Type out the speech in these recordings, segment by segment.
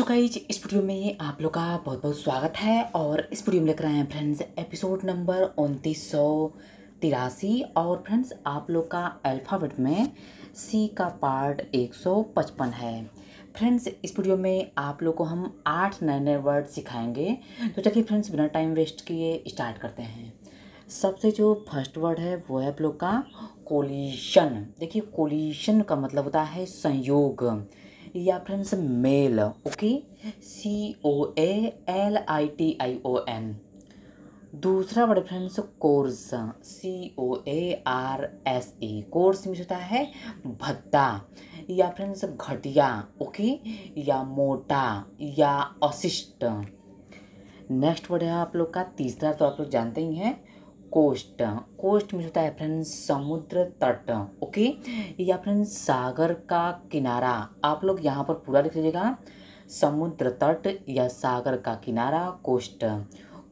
so guys इस video में आप लोग का बहुत बहुत स्वागत है और इस वीडियो में लेकर आए हैं फ्रेंड्स एपिसोड नंबर उनतीस सौ तिरासी और फ्रेंड्स आप लोग का अल्फ़ाबेट में सी का पार्ट एक सौ पचपन है फ्रेंड्स इस वीडियो में आप लोग को हम आठ नए नए वर्ड सिखाएंगे तो चलिए फ्रेंड्स बिना टाइम वेस्ट किए स्टार्ट करते हैं सबसे जो फर्स्ट वर्ड है वो है आप लोग का कोलिशन देखिए कोलिशन का मतलब होता है संयोग या फ्रेंड्स मेल okay C O A L I T I O N दूसरा word friends coarse C O A R S E coarse means होता है भत्ता या फ्रेंड्स घटिया ओके या मोटा या अशिष्ट नेक्स्ट वर्ड है आप लोग का तीसरा तो आप लोग जानते ही हैं कोस्ट कोस्ट में होता है फ्रेंड्स समुद्र तट ओके या फ्रेंड्स सागर का किनारा आप लोग यहाँ पर पूरा लिख लीजिएगा समुद्र तट या सागर का किनारा कोस्ट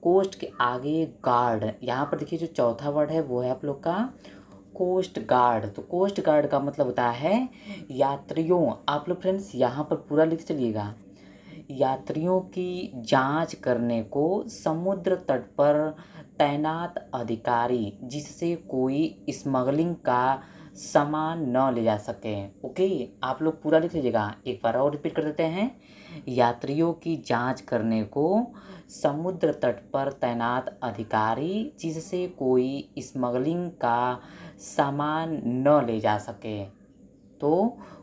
कोस्ट के आगे गार्ड यहाँ पर देखिए जो चौथा वर्ड है वो है आप लोग का कोस्ट गार्ड तो कोस्ट गार्ड का मतलब होता है यात्रियों आप लोग फ्रेंड्स यहाँ पर पूरा लिख चलिएगा यात्रियों की जांच करने को समुद्र तट पर तैनात अधिकारी जिससे कोई स्मगलिंग का सामान न ले जा सके ओके आप लोग पूरा लिख लीजिएगा एक बार और रिपीट कर देते हैं यात्रियों की जांच करने को समुद्र तट पर तैनात अधिकारी जिससे कोई स्मगलिंग का सामान न ले जा सके तो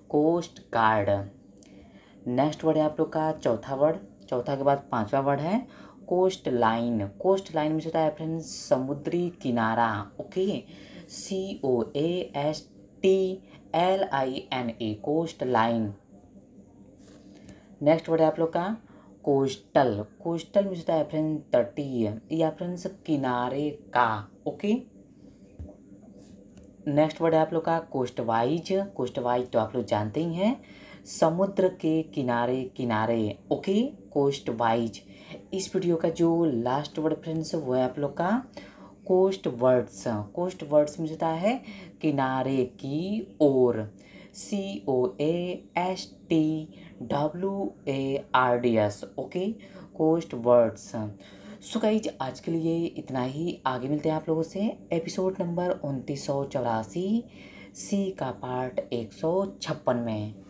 कोस्ट गार्ड नेक्स्ट वर्ड है आप लोग का चौथा वर्ड चौथा के बाद पांचवा वर्ड है कोस्ट लाइन कोस्ट लाइन में होता है फ्रेंड्स समुद्री किनारा okay C O A S T L I N E coastline next word है आप लोग का कोस्टल कोस्टल में होता है फ्रेंड्स तटीय या फ्रेंड्स किनारे का ओके नेक्स्ट वर्ड है आप लोग का कोस्टवाइज कोस्टवाइज तो आप लोग जानते ही हैं समुद्र के किनारे किनारे ओके कोस्ट वाइज इस वीडियो का जो लास्ट वर्ड फ्रेंड्स वो है आप लोग का कोस्ट वर्ड्स कोस्ट वर्ड्स में जता है किनारे की ओर C O A S T W A R D S okay coastwards so guys आज के लिए इतना ही आगे मिलते हैं आप लोगों से एपिसोड नंबर उनतीस सौ चौरासी सी का पार्ट एक सौ छप्पन में